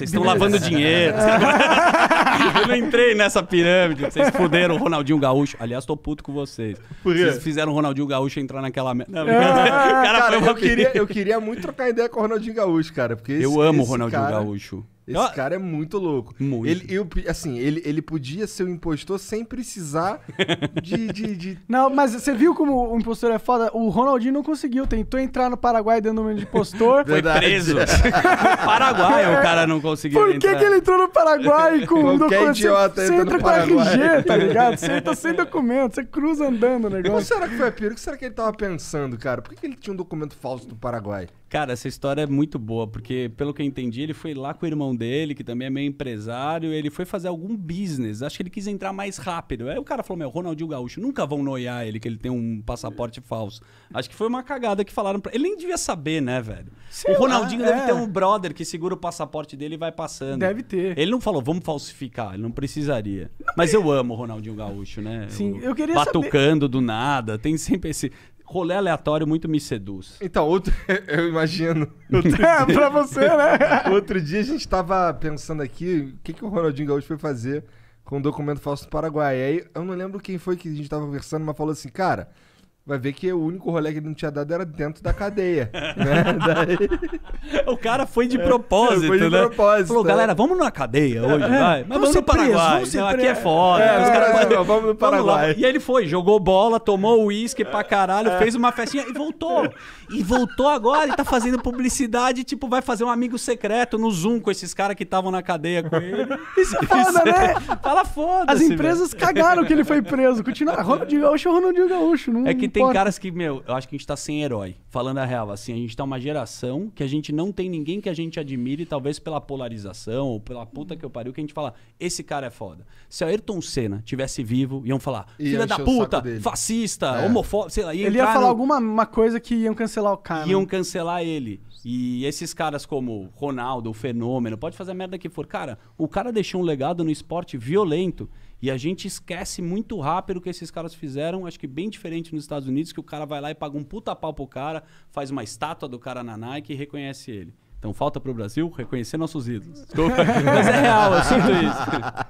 Vocês estão lavando dinheiro. eu não entrei nessa pirâmide. Vocês fuderam o Ronaldinho Gaúcho. Aliás, tô puto com vocês. Por quê? Vocês fizeram o Ronaldinho Gaúcho entrar naquela merda. ah, cara, cara eu, queria, eu queria muito trocar ideia com o Ronaldinho Gaúcho, cara. Porque esse, eu amo o Ronaldinho cara... Gaúcho. Esse eu... cara é muito louco. Muito. Ele, eu, assim, ele, ele podia ser o um impostor sem precisar de, de, de, Não, mas você viu como o impostor é foda? O Ronaldinho não conseguiu. Tentou entrar no Paraguai dando nome de impostor. Foi preso. Paraguai o cara não conseguiu Por que, entrar. que ele entrou no Paraguai com um documento? você, entra com RG, tá ligado? Você entra sem documento, você cruza andando o negócio. Mas será que foi a pira? O que será que ele tava pensando, cara? Por que, que ele tinha um documento falso do Paraguai? Cara, essa história é muito boa, porque pelo que eu entendi, ele foi lá com o irmão dele, que também é meio empresário, ele foi fazer algum business. Acho que ele quis entrar mais rápido. Aí o cara falou: Meu, Ronaldinho Gaúcho, nunca vão noiar ele, que ele tem um passaporte falso. Acho que foi uma cagada que falaram pra ele. nem devia saber, né, velho? Sei o Ronaldinho lá, deve é. ter um brother que segura o passaporte dele e vai passando. Deve ter. Ele não falou: Vamos falsificar, ele não precisaria. Mas eu amo o Ronaldinho Gaúcho, né? Sim, eu queria Batucando saber. do nada, tem sempre esse rolê aleatório muito me seduz. Então, outro, eu imagino. é, pra você, né? outro dia a gente tava pensando aqui o que, que o Ronaldinho Gaúcho foi fazer com o um documento falso do Paraguai. E aí eu não lembro quem foi que a gente tava conversando, mas falou assim, cara, Vai ver que o único rolê que ele não tinha dado era dentro da cadeia. né? Daí... O cara foi de propósito, foi de né? propósito. Falou, é. galera, vamos na cadeia hoje, é, é, vai. Mas vamos, no Paraguai. Preso, né? aqui é foda. É, né? os caras... É, vamos no Paraguai. Vamos e ele foi, jogou bola, tomou uísque pra caralho, fez uma festinha e voltou. E voltou agora e tá fazendo publicidade, tipo, vai fazer um amigo secreto no Zoom com esses caras que estavam na cadeia com ele. Isso é foda, né? Fala foda As empresas velho. cagaram que ele foi preso. Continua. Ronaldinho Gaúcho é Ronaldinho Gaúcho. Não... É que tem caras que, meu, eu acho que a gente tá sem herói. Falando a real, assim, a gente tá uma geração que a gente não tem ninguém que a gente admire, talvez pela polarização ou pela puta que eu pariu, que a gente fala, esse cara é foda. Se a Ayrton Senna tivesse vivo, iam falar, filha da puta, fascista, é. homofóbico, sei lá. Ia ele ia falar no... alguma uma coisa que iam cancelar o cara. Iam cancelar ele. E esses caras como Ronaldo, o Fenômeno, pode fazer a merda que for. Cara, o cara deixou um legado no esporte violento e a gente esquece muito rápido o que esses caras fizeram, acho que bem diferente nos Estados Unidos, que o cara vai lá e paga um puta pau pro cara, faz uma estátua do cara na Nike e reconhece ele. Então falta pro Brasil reconhecer nossos ídolos. mas é real, eu sinto isso.